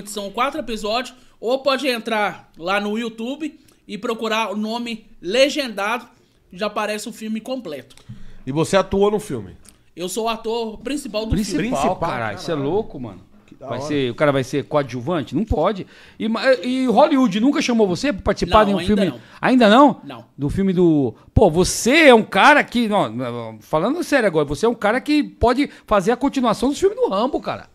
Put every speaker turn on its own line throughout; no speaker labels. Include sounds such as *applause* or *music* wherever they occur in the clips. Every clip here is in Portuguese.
que são quatro episódios, ou pode entrar lá no YouTube e procurar o nome legendado, já aparece o filme completo.
E você atuou no filme?
Eu sou o ator principal do principal, filme. Principal, caralho, isso é
louco, mano. Vai ser, o cara vai ser coadjuvante? Não pode. E, e Hollywood nunca chamou você para participar de um filme? Não. Ainda não? Não. Do filme do. Pô, você é um cara que. Não, falando sério agora, você é um cara que pode fazer a continuação dos filmes do Rambo, cara.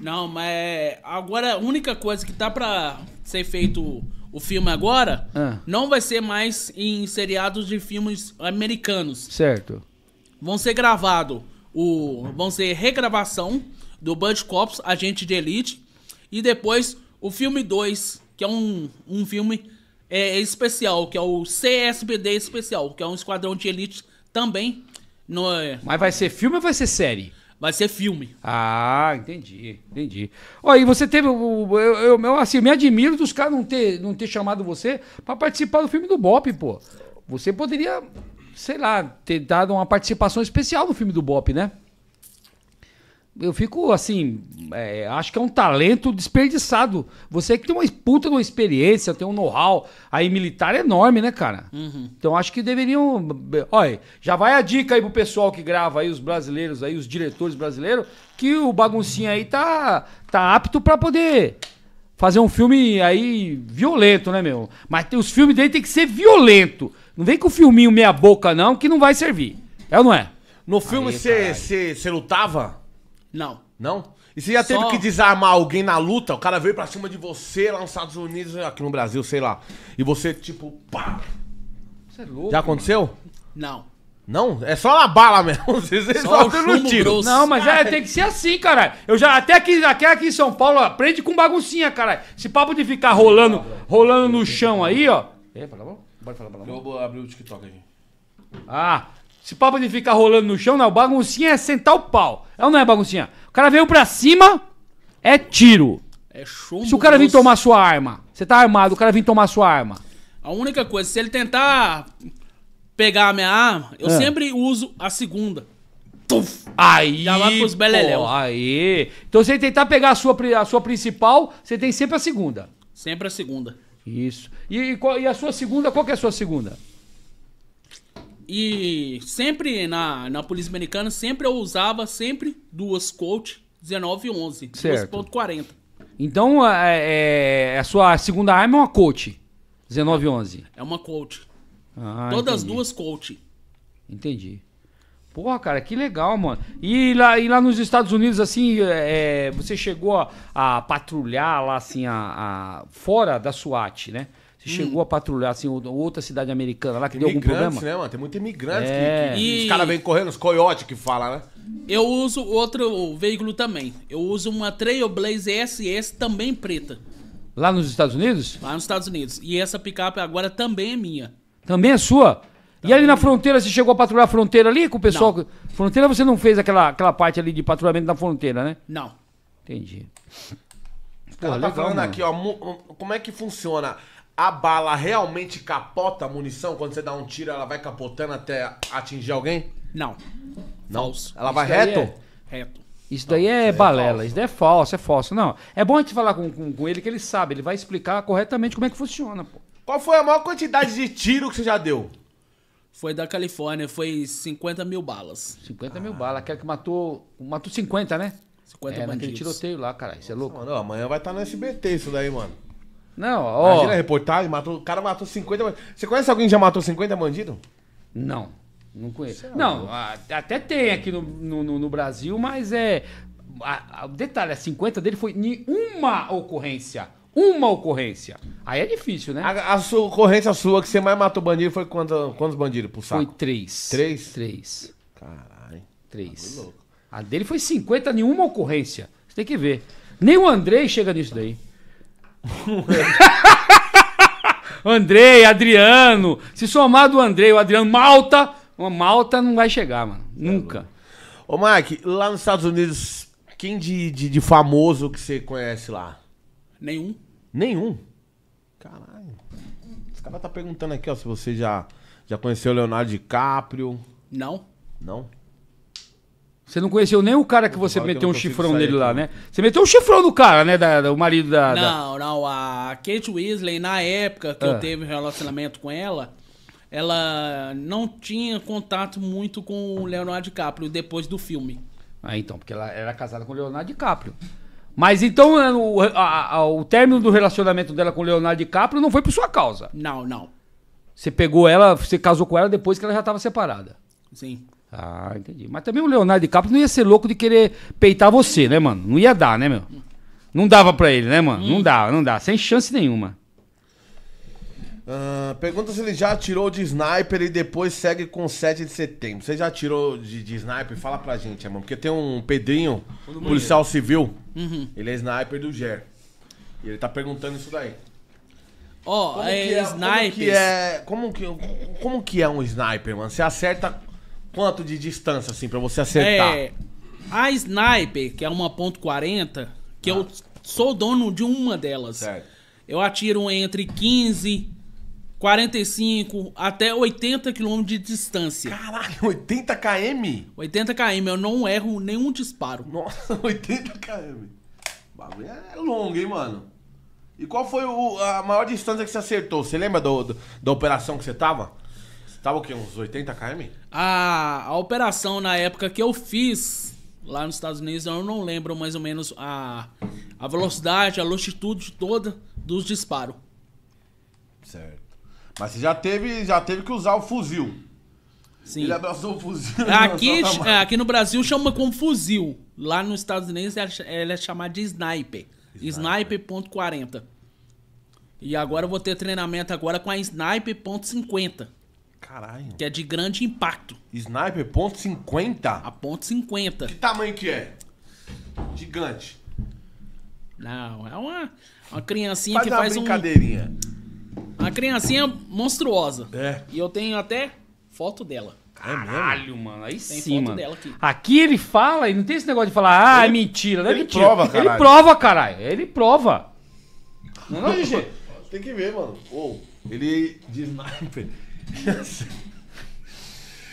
Não, mas agora a única coisa que tá pra ser feito o filme agora ah. não vai ser mais em seriados de filmes americanos. Certo. Vão ser gravado o vão ser regravação do Bud Cops, Agente de Elite, e depois o filme 2, que é um, um filme é, especial, que é o CSBD especial, que é um esquadrão de elite também. No... É, mas vai ser
filme ou vai ser série?
Vai ser filme.
Ah, entendi, entendi. Ó, e você teve. Eu, eu, assim, eu assim, me admiro dos caras não ter, não ter chamado você para participar do filme do Bop, pô. Você poderia, sei lá, ter dado uma participação especial no filme do Bop, né? eu fico assim, é, acho que é um talento desperdiçado. Você que tem uma puta de uma experiência, tem um know-how aí militar é enorme, né, cara? Uhum. Então acho que deveriam. Olha, já vai a dica aí pro pessoal que grava aí, os brasileiros aí, os diretores brasileiros, que o baguncinho aí tá, tá apto para poder fazer um filme aí violento, né, meu? Mas os filmes dele tem que ser
violento. Não vem com o filminho meia boca, não, que não vai servir. É ou não é? No filme você lutava? Não. Não? E você já teve Só- que desarmar alguém na luta? O cara veio pra cima de você lá nos Estados Unidos, aqui no Brasil, sei lá. E você, tipo, pá.
Você é louco. Já aconteceu? Não.
Não? É só na bala mesmo. *laughs* Vocês só, Só no tiro. grosso. Não, mas é, tem que ser assim, cara. Eu já até aqui, até aqui em São Paulo, aprende com
baguncinha, cara. Esse papo de ficar rolando, rolando no chão aí, ó.
É, pra bom? Bora falar pra lá. Eu vou abrir o TikTok aqui.
Ah, esse papo de ficar rolando no chão, não. Baguncinha é sentar o pau. é ou não é baguncinha. O cara veio pra cima, é tiro.
É show Se o cara vir
tomar sua arma, você tá armado, o cara vir tomar sua arma.
A única coisa, se ele tentar pegar a minha arma, eu é. sempre uso a segunda.
Tuf, aí, já vai pros beleléu. Aí. Então, se ele tentar pegar a sua, a sua principal, você tem sempre a segunda. Sempre a segunda. Isso. E, e, e a sua segunda, qual que é a sua segunda?
E sempre na, na polícia americana, sempre eu usava sempre duas Colt 1911, 12.40
Então, é, é, é, a sua segunda arma é uma Colt 1911?
É uma Colt.
Ah, Todas entendi.
duas Colt. Entendi.
Porra, cara, que legal, mano. E lá, e lá nos Estados Unidos, assim, é, é você chegou a, a, patrulhar lá, assim, a, a, fora da SWAT, né? Você hum. chegou a patrulhar, assim, outra cidade
americana lá que tem deu algum problema? né,
mano? Tem muito imigrante é. que, que e... os caras vêm
correndo, os coiotes que fala, né?
Eu uso outro veículo também. Eu uso uma Trailblazer SS também preta. Lá nos Estados Unidos? Lá nos Estados Unidos. E essa picape agora também é minha.
Também é sua? Também e ali na é fronteira, você chegou a patrulhar a fronteira ali com o pessoal? Não. Fronteira você não fez aquela, aquela parte ali de patrulhamento na fronteira, né? Não. Entendi. Pô,
Ela tá legal, falando mano. aqui,
ó, como é que funciona? a bala realmente capota a munição? Quando você dá um tiro, ela vai capotando até atingir alguém? Não. Não? Falso. Ela vai reto? É reto.
Isso daí não, é, é balela, isso daí é falso, é falso. Não, é bom a gente falar com, com, com, ele que ele sabe, ele vai explicar corretamente como é que funciona, pô. Qual foi a maior quantidade de tiro
que você já deu?
Foi da Califórnia, foi 50 mil balas. 50 ah. mil balas, aquela que matou, matou 50, né? 50 é, bandidos. naquele tiroteio lá, caralho, isso é louco. Mano, amanhã vai estar tá
no SBT isso daí, mano. Não, ó. Imagina a reportagem, matou, o cara matou 50 Você conhece alguém que já matou 50 bandidos? Não, não
conheço. Não, a, até tem aqui no, no, no Brasil, mas é. A, a, detalhe, é, a 50 dele foi em uma ocorrência. Uma ocorrência. Aí é difícil, né? A, a sua
ocorrência sua que você mais matou bandido foi quantos, quantos bandidos pro saco? Foi três. Três? Três. Caralho. Três.
Tá a dele foi 50 em uma ocorrência. Você tem que ver. Nem o Andrei chega nisso daí. *laughs* Andrei, Adriano.
Se somar do Andrei, o Adriano, Malta. Uma Malta não vai chegar, mano. É, Nunca. Ô, Mike, lá nos Estados Unidos, quem de, de, de famoso que você conhece lá? Nenhum. Nenhum? Caralho. Os caras tá perguntando aqui, ó, se você já, já conheceu o Leonardo DiCaprio.
Não. Não?
Você não conheceu nem o cara que você claro meteu que um chifrão nele lá, né? Você meteu um chifrão no cara, né? Da, da o marido
da, Não, da... não. A Kate Weasley, na época que ah. eu teve um relacionamento com ela, ela não tinha contato muito com o Leonardo DiCaprio depois do filme.
Ah, então, porque ela era casada com o Leonardo DiCaprio. Mas então né, o, a, a, o término do relacionamento dela com o Leonardo DiCaprio não foi por sua causa. Não, não. Você pegou ela, você casou com ela depois que ela já estava separada. Sim. Ah, entendi. Mas também o Leonardo DiCaprio não ia ser louco de querer peitar você, né, mano? Não ia dar, né, meu? Não dava pra ele, né, mano? Hum. Não dá, não dá. Sem chance nenhuma.
Uh, pergunta se ele já atirou de sniper e depois segue com 7 de setembro. Você já atirou de, de sniper? Fala pra gente, irmão. Porque tem um Pedrinho, policial civil. Uhum. Ele é sniper do GER. E ele tá perguntando isso daí. Ó, oh, é, é sniper. Como é. Como que, como que é um sniper, mano? Você acerta quanto de distância, assim, para você acertar? É,
a Sniper, que é uma .40, que ah. eu sou dono de uma delas. Certo. Eu atiro entre 15, 45 até 80 km de distância. Caralho, 80 km? 80 km, eu não erro nenhum disparo. Nossa, 80 *laughs* km. O bagulho
é longo, hein, mano? E qual foi o, a maior distância que você acertou? Você lembra do, do, da operação que você tava? Tava o quê? Uns 80 km?
A, a operação na época que eu fiz lá nos Estados Unidos, eu não lembro mais ou menos a, a velocidade, a longitude toda dos disparos.
Certo. Mas você já teve, já teve que usar o fuzil. Sim. Ele abraçou o fuzil. É, aqui, *laughs* tá
é, aqui no Brasil chama como fuzil. Lá nos Estados Unidos ele é chamado de sniper. Sniper.40. Sniper. E agora eu vou ter treinamento agora com a Sniper.50. Caralho. Que é de grande impacto. Sniper ponto .50? A ponto .50. Que tamanho que é? Gigante. Não, é uma, uma criancinha faz que uma faz brincadeirinha. brincadeirinha. Uma criancinha monstruosa. É. E eu tenho até foto dela. É caralho, mano. Aí tem sim, mano. Aqui.
aqui. ele fala e não tem esse negócio de falar, ah, é ele, é mentira. Não é ele mentira. prova, caralho. Ele prova, caralho. Ele prova. Não, é não,
*laughs* Tem que ver, mano. Ou, oh, ele de sniper. *laughs*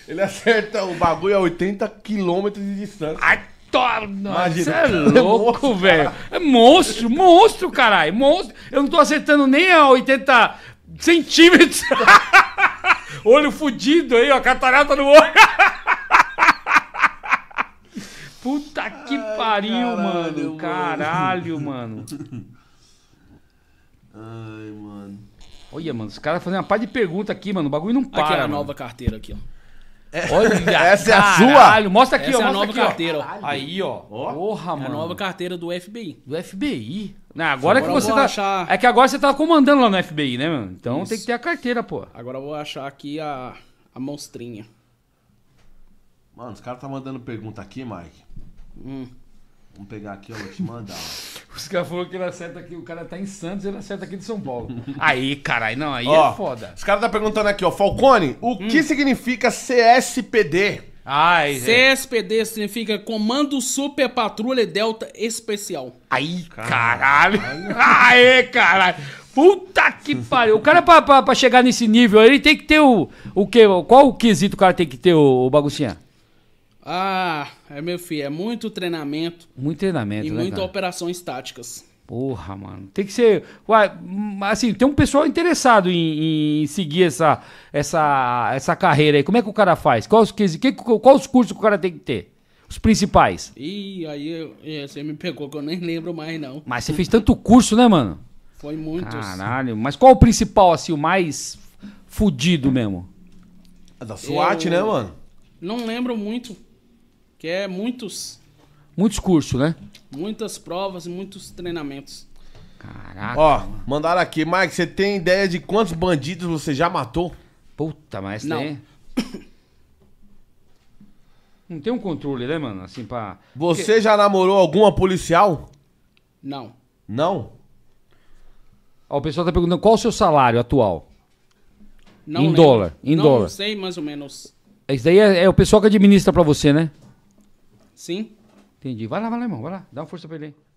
Ele acerta o bagulho a 80 quilômetros de distância. Ai, torna! Imagina. Você é, *laughs* é louco, velho. É monstro, monstro,
caralho. Monstro. Eu não tô acertando nem a 80 centímetros. *laughs* olho fudido aí, ó. Catarata no olho. Puta que Ai, pariu, caralho, mano. Caralho, mano. Olha, mano, os caras fazendo uma par de pergunta aqui, mano. O
bagulho não para. Aqui é a nova carteira aqui, ó. É, Olha, *laughs* essa caralho. é a sua? Mostra aqui, essa ó. Essa é a nova aqui, carteira. Ó. Aí, ó. Porra, é a nova carteira do FBI. Do FBI? Não, né, agora, agora é que você tá.
Achar... É que agora você tá comandando lá no FBI, né, mano? Então Isso. tem que
ter a carteira, pô. Agora eu vou achar aqui a, a monstrinha. Mano, os caras tá mandando pergunta
aqui, Mike. Hum. Vamos pegar aqui, ó. vou te mandar.
Os caras falaram que ele acerta aqui, o cara tá em Santos ele acerta aqui de São Paulo. *laughs*
Aí, caralho, não, aí é Ó, é foda. Os caras tá perguntando aqui, ó, Falcone, o hum. que significa CSPD?
Ai,
CSPD é. significa Comando Super Patrulha Delta Especial. Aí, caralho. caralho.
*laughs* Aê, caralho. Puta que pariu. O cara, pra, pra, pra, chegar nesse nível, ele tem que ter o. O quê? Qual o quesito o cara tem que ter, o, o baguncinha?
Ah. É, meu filho, é muito treinamento.
Muito treinamento, e né? E muita cara?
operações táticas.
Porra, mano. Tem que ser. Uai, hum, assim, tem um pessoal interessado em, em, seguir essa, essa, essa carreira aí. Como é que o cara faz? Quais, que, que, quais os cursos que o cara tem que ter? Os principais.
Ih, aí você me pegou que eu nem lembro mais, não. Mas você
fez tanto curso, né, mano? Foi muitos. Caralho. Mas qual o principal, assim, o mais fudido mesmo? É da SWAT, eu... né, mano?
Não lembro muito que é muitos.
Muitos cursos, né?
Muitas provas e muitos treinamentos.
Caraca. Ó, mandaram aqui, Mike, você tem ideia de quantos bandidos você já matou? Puta, mas Não. tem. Não tem um controle, né, mano? Assim, pra. Você já namorou alguma policial? Não. Não? Ó, o pessoal tá perguntando qual o seu salário atual?
Não em lembro. dólar. Em não, dólar. Não sei, mais ou menos.
Isso daí é, é o pessoal que administra pra você, né? Sim. Entendi. Vai lá, vai lá, irmão. Vai lá. Dá uma força pra ele aí.